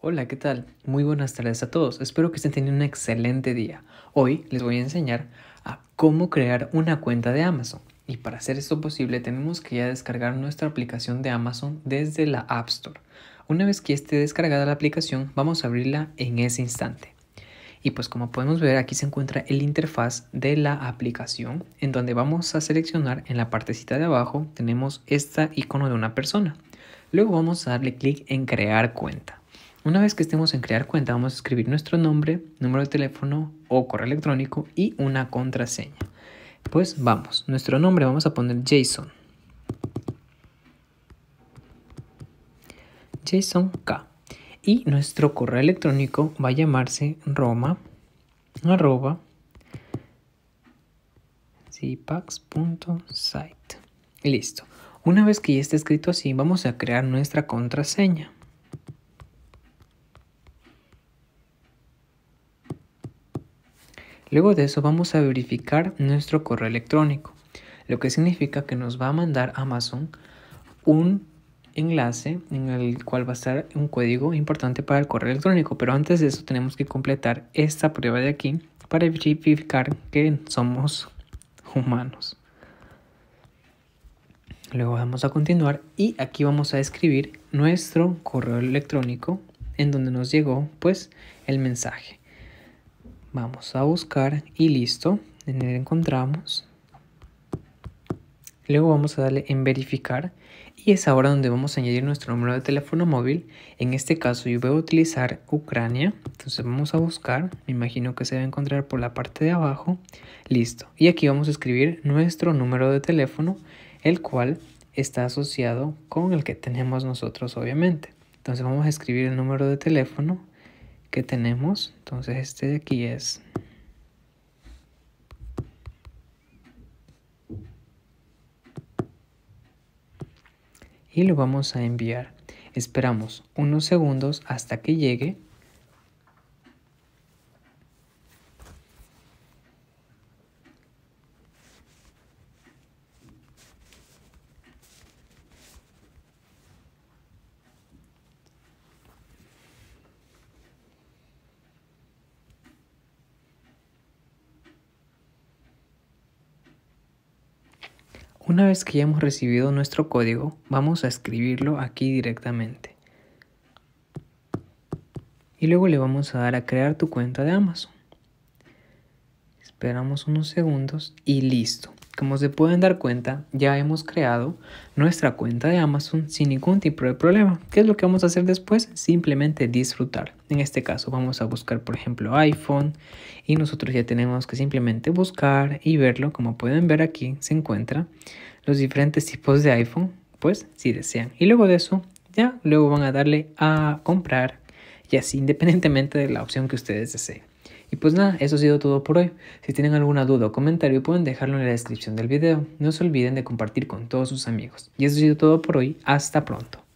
Hola, ¿qué tal? Muy buenas tardes a todos. Espero que estén teniendo un excelente día. Hoy les voy a enseñar a cómo crear una cuenta de Amazon. Y para hacer esto posible tenemos que ya descargar nuestra aplicación de Amazon desde la App Store. Una vez que esté descargada la aplicación, vamos a abrirla en ese instante. Y pues como podemos ver aquí se encuentra el interfaz de la aplicación en donde vamos a seleccionar en la partecita de abajo tenemos este icono de una persona. Luego vamos a darle clic en crear cuenta. Una vez que estemos en crear cuenta, vamos a escribir nuestro nombre, número de teléfono o correo electrónico y una contraseña. Pues vamos, nuestro nombre vamos a poner Jason. Jason K. Y nuestro correo electrónico va a llamarse roma arroba Listo. Una vez que ya está escrito así, vamos a crear nuestra contraseña. Luego de eso vamos a verificar nuestro correo electrónico, lo que significa que nos va a mandar Amazon un enlace en el cual va a estar un código importante para el correo electrónico, pero antes de eso tenemos que completar esta prueba de aquí para verificar que somos humanos. Luego vamos a continuar y aquí vamos a escribir nuestro correo electrónico en donde nos llegó pues el mensaje. Vamos a buscar y listo. En él encontramos. Luego vamos a darle en verificar y es ahora donde vamos a añadir nuestro número de teléfono móvil. En este caso yo voy a utilizar Ucrania, entonces vamos a buscar, me imagino que se va a encontrar por la parte de abajo, listo. Y aquí vamos a escribir nuestro número de teléfono, el cual está asociado con el que tenemos nosotros obviamente. Entonces vamos a escribir el número de teléfono que tenemos. Entonces este de aquí es y lo vamos a enviar. Esperamos unos segundos hasta que llegue Una vez que ya hemos recibido nuestro código, vamos a escribirlo aquí directamente. Y luego le vamos a dar a crear tu cuenta de Amazon. Esperamos unos segundos y listo. Como se pueden dar cuenta, ya hemos creado nuestra cuenta de Amazon sin ningún tipo de problema. ¿Qué es lo que vamos a hacer después? Simplemente disfrutar. En este caso vamos a buscar, por ejemplo, iPhone y nosotros ya tenemos que simplemente buscar y verlo. Como pueden ver aquí se encuentran los diferentes tipos de iPhone, pues si desean. Y luego de eso, ya luego van a darle a comprar y así independientemente de la opción que ustedes deseen pues nada, eso ha sido todo por hoy. Si tienen alguna duda o comentario pueden dejarlo en la descripción del video. No se olviden de compartir con todos sus amigos. Y eso ha sido todo por hoy. Hasta pronto.